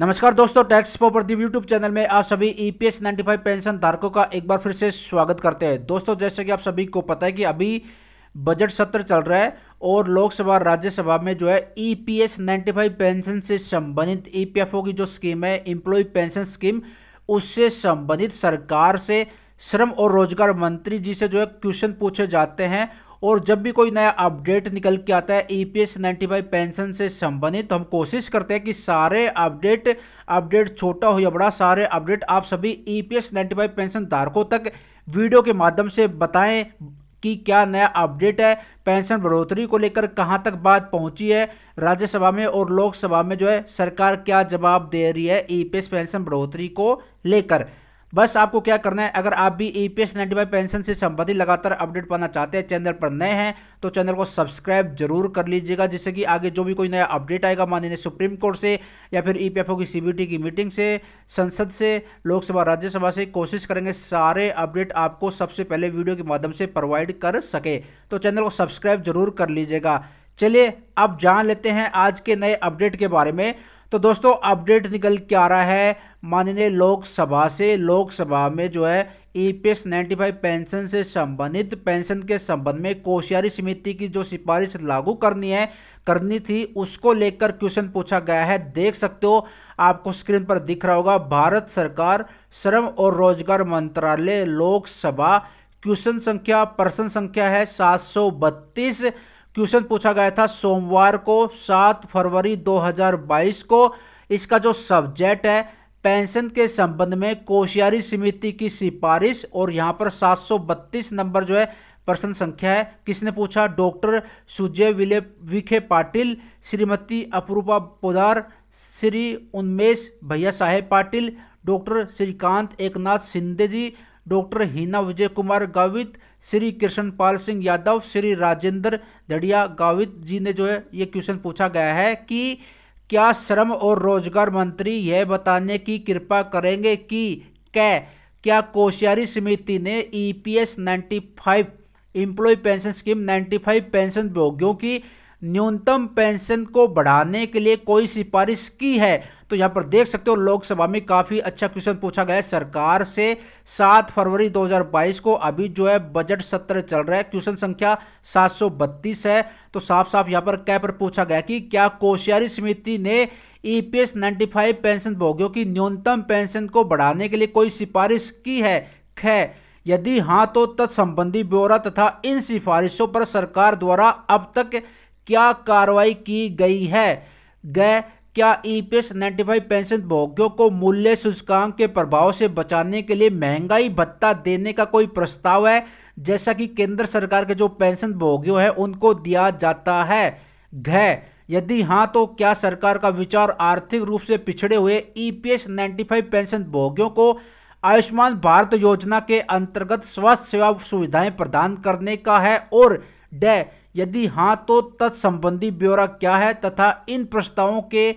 नमस्कार दोस्तों टैक्स पो प्रदीप यूट्यूब चैनल में आप सभी ईपीएस 95 पेंशन धारकों का एक बार फिर से स्वागत करते हैं दोस्तों जैसे कि आप सभी को पता है कि अभी बजट सत्र चल रहा है और लोकसभा राज्यसभा में जो है ईपीएस 95 पेंशन से संबंधित ईपीएफओ e की जो स्कीम है इम्प्लॉय पेंशन स्कीम उससे संबंधित सरकार से श्रम और रोजगार मंत्री जी से जो है क्वेश्चन पूछे जाते हैं और जब भी कोई नया अपडेट निकल के आता है E P S ninety five pension से संबंधित तो हम कोशिश करते हैं कि सारे अपडेट अपडेट छोटा हो या बड़ा सारे अपडेट आप सभी E P S ninety five pension धारकों तक वीडियो के माध्यम से बताएं कि क्या नया अपडेट है पेंशन बढ़ोतरी को लेकर कहां तक बात पहुंची है राज्यसभा में और लोकसभा में जो है सरकार क्या जवाब दे रही है ई e पेंशन बढ़ोतरी को लेकर बस आपको क्या करना है अगर आप भी ई पी एस पेंशन से संबंधित लगातार अपडेट पाना चाहते हैं चैनल पर नए हैं तो चैनल को सब्सक्राइब जरूर कर लीजिएगा जिससे कि आगे जो भी कोई नया अपडेट आएगा माननीय सुप्रीम कोर्ट से या फिर ई e की सी की मीटिंग से संसद से लोकसभा राज्यसभा से कोशिश करेंगे सारे अपडेट आपको सबसे पहले वीडियो के माध्यम से प्रोवाइड कर सके तो चैनल को सब्सक्राइब जरूर कर लीजिएगा चलिए अब जान लेते हैं आज के नए अपडेट के बारे में तो दोस्तों अपडेट निकल के आ रहा है माननीय लोकसभा से लोकसभा में जो है E P S ninety five pension से संबंधित पेंशन के संबंध में कोशियारी समिति की जो सिफारिश लागू करनी है करनी थी उसको लेकर क्वेश्चन पूछा गया है देख सकते हो आपको स्क्रीन पर दिख रहा होगा भारत सरकार श्रम और रोजगार मंत्रालय लोकसभा क्वेश्चन संख्या प्रश्न संख्या है सात सौ बत्तीस क्वेश्चन पूछा गया था सोमवार को 7 फरवरी 2022 को इसका जो सब्जेक्ट है पेंशन के संबंध में कोशियारी समिति की सिफारिश और यहाँ पर 732 नंबर जो है प्रश्न संख्या है किसने पूछा doctor Sujay Vile Vikhe Patil Shrimati Aparupa Poddar Shri Unmesh Bhaiya Saheb Patil doctor Shrikant Eknath Shinde ji doctor Heena Vijay Kumar Gavit Shri Krishna Pal Singh Yadav Shri Rajendra Dhedya Gavit ji ने जो है ये क्वेश्चन पूछा गया है कि क्या श्रम और रोजगार मंत्री यह बताने की कृपा करेंगे कि क्या क्या कोश्यारी समिति ने EPS 95 employ pension scheme 95 pension भोगियों की न्यूनतम पेंशन को बढ़ाने के लिए कोई सिफारिश की है तो यहाँ पर देख सकते हो लोकसभा में काफ़ी अच्छा क्वेश्चन पूछा गया है सरकार से 7 फरवरी 2022 को अभी जो है बजट सत्र चल रहा है क्वेश्चन संख्या 732 है तो साफ साफ यहाँ पर क्या पर पूछा गया कि क्या कोश्यारी समिति ने ईपीएस 95 पेंशन भोगियों की न्यूनतम पेंशन को बढ़ाने के लिए कोई सिफारिश की है खै यदि हाँ तो तत्संबंधी ब्यौरा तथा इन सिफारिशों पर सरकार द्वारा अब तक क्या कार्रवाई की गई है गए क्या ईपीएस e 95 पेंशन भोगियों को मूल्य सूचकांक के प्रभाव से बचाने के लिए महंगाई भत्ता देने का कोई प्रस्ताव है जैसा कि केंद्र सरकार के जो पेंशन भोगियों हैं उनको दिया जाता है घ यदि हाँ तो क्या सरकार का विचार आर्थिक रूप से पिछड़े हुए ईपीएस e 95 पेंशन भोगियों को आयुष्मान भारत योजना के अंतर्गत स्वास्थ्य सेवा सुविधाएं प्रदान करने का है और डे यदि हाँ तो तत्संबंधी ब्यौरा क्या है तथा इन प्रस्तावों के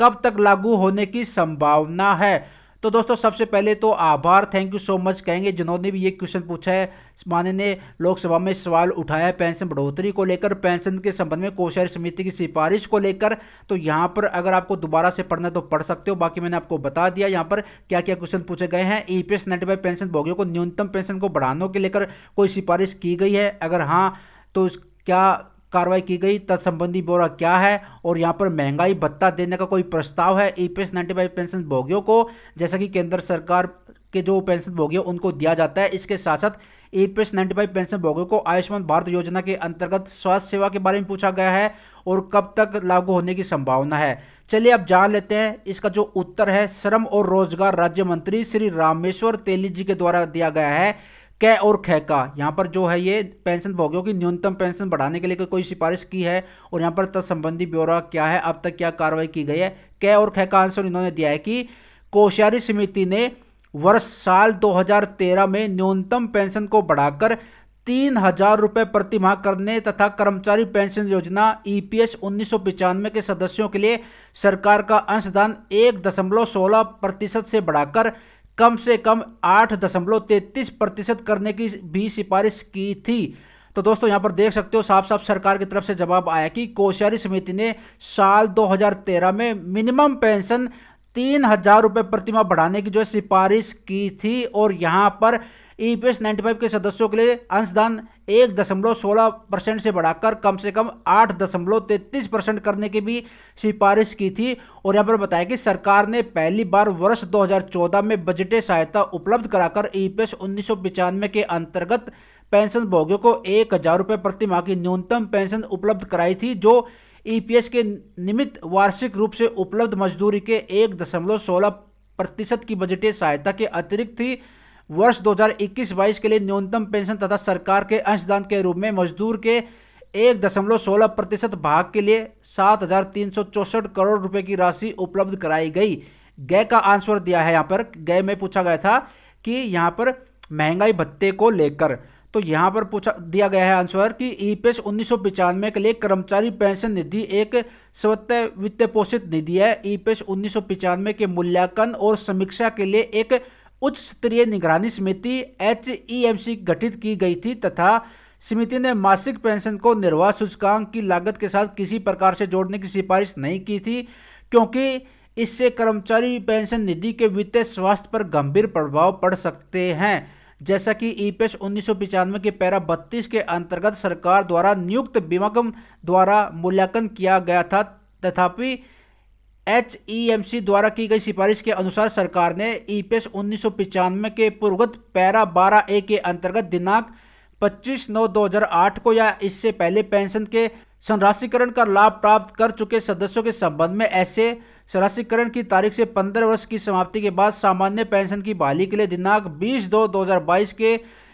कब तक लागू होने की संभावना है तो दोस्तों सबसे पहले तो आभार थैंक यू सो मच कहेंगे जिन्होंने भी ये क्वेश्चन पूछा है माननीय लोकसभा में सवाल उठाया है पेंशन बढ़ोतरी को लेकर पेंशन के संबंध में कोश्यारी समिति की सिफारिश को लेकर तो यहाँ पर अगर आपको दोबारा से पढ़ना तो पढ़ सकते हो बाकी मैंने आपको बता दिया यहाँ पर क्या क्या क्वेश्चन पूछे गए हैं ई पी एस पेंशन भोगियों को न्यूनतम पेंशन को बढ़ाने के लेकर कोई सिफारिश की गई है अगर हाँ तो क्या कार्रवाई की गई तत्संबंधी ब्यौरा क्या है और यहाँ पर महंगाई भत्ता देने का कोई प्रस्ताव है E P S ninety five pension भोगियों को जैसा कि केंद्र सरकार के जो पेंशन भोगी है उनको दिया जाता है इसके साथ साथ E P S ninety five pension भोगियों को आयुष्मान भारत योजना के अंतर्गत स्वास्थ्य सेवा के बारे में पूछा गया है और कब तक लागू होने की संभावना है चलिए अब जान लेते हैं इसका जो उत्तर है श्रम और रोजगार राज्य मंत्री श्री रामेश्वर तेली जी के द्वारा दिया गया है क और ख का यहाँ पर जो है ये पेंशन भोगियों की न्यूनतम पेंशन बढ़ाने के लिए को कोई सिफारिश की है और यहाँ पर तत्संबंधी ब्यौरा क्या है अब तक क्या कार्रवाई की गई है कै और ख का आंसर इन्होंने दिया है कि कोश्यारी समिति ने वर्ष साल 2013 में न्यूनतम पेंशन को बढ़ाकर तीन हजार रुपये प्रतिमाह करने तथा कर्मचारी पेंशन योजना ईपीएस उन्नीस सौ के सदस्यों के लिए सरकार का अंशदान एक दशमलव सोलह प्रतिशत से बढ़ाकर कम से कम आठ दशमलव तैतीस प्रतिशत करने की भी सिफारिश की थी तो दोस्तों यहाँ पर देख सकते हो साफ साफ सरकार की तरफ से जवाब आया कि कोश्यारी समिति ने साल 2013 में मिनिमम पेंशन तीन हजार रुपये प्रतिमा बढ़ाने की जो सिफारिश की थी और यहाँ पर E P S ninety five के सदस्यों के लिए अंशदान एक दशमलव सोलह परसेंट से बढ़ाकर कम से कम आठ दशमलव तैतीस परसेंट करने की भी सिफारिश की थी और यहाँ पर बताया कि सरकार ने पहली बार वर्ष 2014 में बजटीय सहायता उपलब्ध कराकर ई पी एस उन्नीस के अंतर्गत पेंशन भोगियों को एक हज़ार रुपये प्रतिमाह की न्यूनतम पेंशन उपलब्ध कराई थी जो ईपीएस के निमित्त वार्षिक रूप से उपलब्ध मजदूरी के एक दशमलव सोलह प्रतिशत की बजटीय सहायता के अतिरिक्त थी वर्ष 2021-22 के लिए न्यूनतम पेंशन तथा सरकार के अंशदान के रूप में मजदूर के एक दशमलव सोलह प्रतिशत भाग के लिए सात हजार तीन सौ चौसठ करोड़ रुपए की राशि उपलब्ध कराई गई गय का आंसर दिया है यहाँ पर गय में पूछा गया था कि यहाँ पर महंगाई भत्ते को लेकर तो यहाँ पर पूछा दिया गया है आंसर कि ई पी एस उन्नीस सौ के लिए कर्मचारी पेंशन निधि एक स्वत वित्त पोषित निधि है ई पी एस उन्नीस सौ के मूल्यांकन और समीक्षा के लिए एक उच्च स्तरीय निगरानी समिति एच गठित की गई थी तथा समिति ने मासिक पेंशन को निर्वाह सूचकांक की लागत के साथ किसी प्रकार से जोड़ने की सिफारिश नहीं की थी क्योंकि इससे कर्मचारी पेंशन निधि के वित्तीय स्वास्थ्य पर गंभीर प्रभाव पड़ सकते हैं जैसा कि ई पी उन्नीस के पैरा 32 के अंतर्गत सरकार द्वारा नियुक्त विभागम द्वारा मूल्यांकन किया गया था तथापि एच ई एम सी द्वारा की गई सिफारिश के अनुसार सरकार ने ई पी एस उन्नीस सौ पचानवे के पूर्वगत पैरा बारह ए के अंतर्गत दिनांक पच्चीस नौ दो हजार आठ को या इससे पहले पेंशन के संराशिकरण का लाभ प्राप्त कर चुके सदस्यों के संबंध में ऐसे संराशिकरण की तारीख से पंद्रह वर्ष की समाप्ति के बाद सामान्य पेंशन की बहाली के लिए दिनांक बीस दो दो हजार बाईस के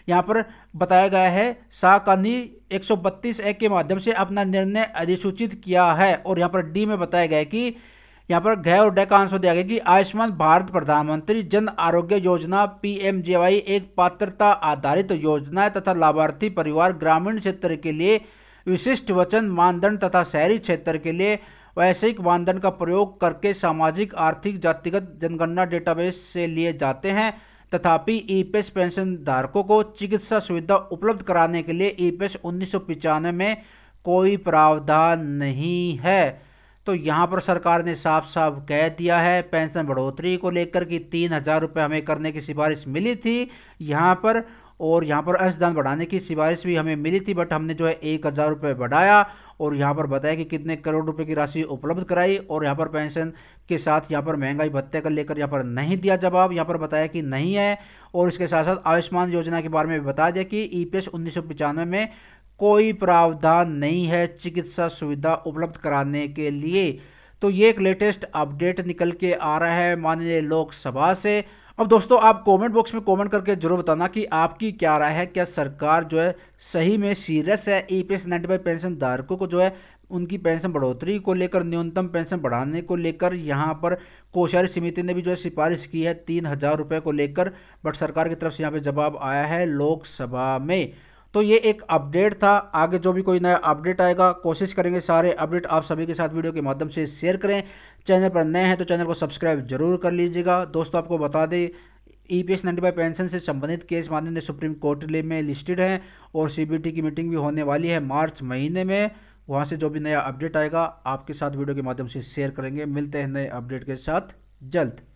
यहाँ पर बताया गया है साकानी एक सौ बत्तीस ए के माध्यम से अपना निर्णय अधिसूचित किया है और यहाँ पर डी में बताया गया है कि यहाँ पर घ और डे का आंसर दिया गया कि आयुष्मान भारत प्रधानमंत्री जन आरोग्य योजना पीएमजेवाई एक पात्रता आधारित योजना है तथा लाभार्थी परिवार ग्रामीण क्षेत्र के लिए विशिष्ट वचन मानदंड तथा शहरी क्षेत्र के लिए वैश्विक मानदंड का प्रयोग करके सामाजिक आर्थिक जातिगत जनगणना डेटाबेस से लिए जाते हैं तथापि ईपीएस पेंशन धारकों को चिकित्सा सुविधा उपलब्ध कराने के लिए ईपीएस उन्नीस में कोई प्रावधान नहीं है तो यहाँ पर सरकार ने साफ साफ कह दिया है पेंशन बढ़ोतरी को लेकर कि तीन हज़ार रुपये हमें करने की सिफारिश मिली थी यहाँ पर और यहाँ पर अंशदान बढ़ाने की सिफारिश भी हमें मिली थी बट हमने जो है एक हज़ार रुपये बढ़ाया और यहाँ पर बताया कि कितने करोड़ रुपए की राशि उपलब्ध कराई और यहाँ पर पेंशन के साथ यहाँ पर महंगाई भत्ते का लेकर यहाँ पर नहीं दिया जवाब यहाँ पर बताया कि नहीं है और इसके साथ साथ आयुष्मान योजना के बारे में भी बताया कि ई पी में कोई प्रावधान नहीं है चिकित्सा सुविधा उपलब्ध कराने के लिए तो ये एक लेटेस्ट अपडेट निकल के आ रहा है माननीय लोकसभा से अब दोस्तों आप कमेंट बॉक्स में कमेंट करके जरूर बताना कि आपकी क्या राय है क्या सरकार जो है सही में सीरियस है E P S ninety pension धारकों को जो है उनकी पेंशन बढ़ोतरी को लेकर न्यूनतम पेंशन बढ़ाने को लेकर यहाँ पर कोश्यारी समिति ने भी जो है सिफारिश की है तीन हज़ार रुपये को लेकर बट सरकार की तरफ से यहाँ पर जवाब आया है लोकसभा में तो ये एक अपडेट था आगे जो भी कोई नया अपडेट आएगा कोशिश करेंगे सारे अपडेट आप सभी के साथ वीडियो के माध्यम से शेयर करें चैनल पर नए हैं तो चैनल को सब्सक्राइब जरूर कर लीजिएगा दोस्तों आपको बता दें E P S ninety pension से संबंधित केस माननीय सुप्रीम कोर्ट में लिस्टेड हैं और सी बी टी की मीटिंग भी होने वाली है मार्च महीने में वहाँ से जो भी नया अपडेट आएगा आपके साथ वीडियो के माध्यम से शेयर करेंगे मिलते हैं नए अपडेट के साथ जल्द